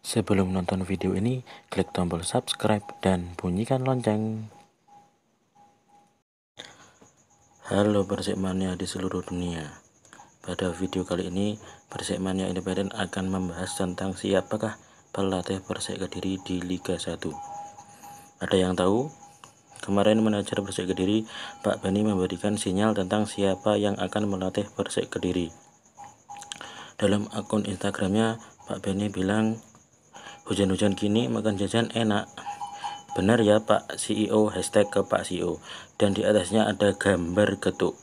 Sebelum nonton video ini, klik tombol subscribe dan bunyikan lonceng. Halo Persikmania di seluruh dunia. Pada video kali ini, Persikmania Independen akan membahas tentang siapakah pelatih Persik Kediri di Liga 1. Ada yang tahu? Kemarin manajer Persik Kediri, Pak Bani memberikan sinyal tentang siapa yang akan melatih Persik Kediri. Dalam akun Instagramnya, Pak Bani bilang hujan-hujan gini makan jajan enak benar ya Pak CEO hashtag ke Pak CEO dan di atasnya ada gambar getuk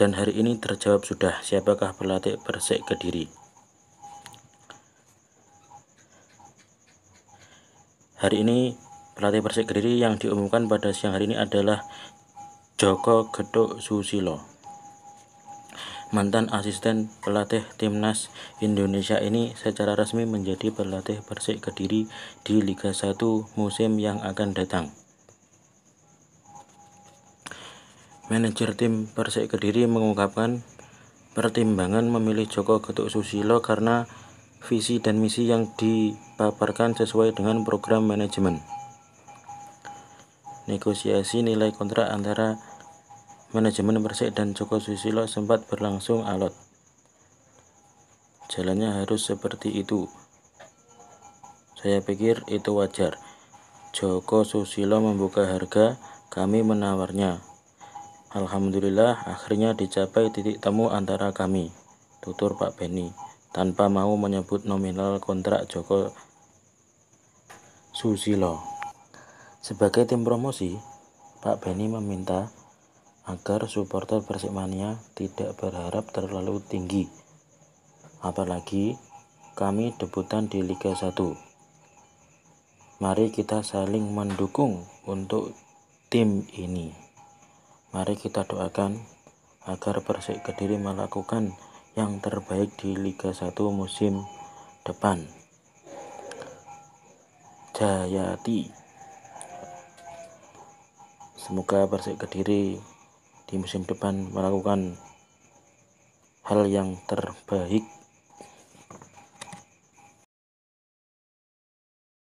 dan hari ini terjawab sudah siapakah pelatih Persik Kediri hari ini pelatih Persik Kediri yang diumumkan pada siang hari ini adalah Joko Ketuk Susilo mantan asisten pelatih timnas Indonesia ini secara resmi menjadi pelatih Persik Kediri di Liga 1 musim yang akan datang. Manajer tim Persik Kediri mengungkapkan pertimbangan memilih Joko Getuk Susilo karena visi dan misi yang dipaparkan sesuai dengan program manajemen. Negosiasi nilai kontrak antara Manajemen Persik dan Joko Susilo sempat berlangsung alot. Jalannya harus seperti itu. Saya pikir itu wajar. Joko Susilo membuka harga, kami menawarnya. Alhamdulillah akhirnya dicapai titik temu antara kami, tutur Pak Beni, tanpa mau menyebut nominal kontrak Joko Susilo. Sebagai tim promosi, Pak Beni meminta agar supporter Persikmania tidak berharap terlalu tinggi. Apalagi kami debutan di Liga 1. Mari kita saling mendukung untuk tim ini. Mari kita doakan agar Persik Kediri melakukan yang terbaik di Liga 1 musim depan. Jayati. Semoga Persik Kediri di musim depan melakukan hal yang terbaik